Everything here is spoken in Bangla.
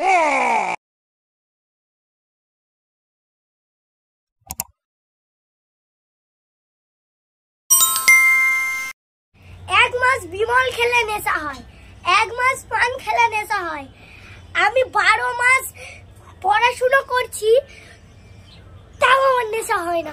এক মাস বিমল খেলে নেশা হয় এক মাস পান খেলে নেশা হয় আমি বারো মাস পড়াশুনো করছি তাও আমার নেশা হয় না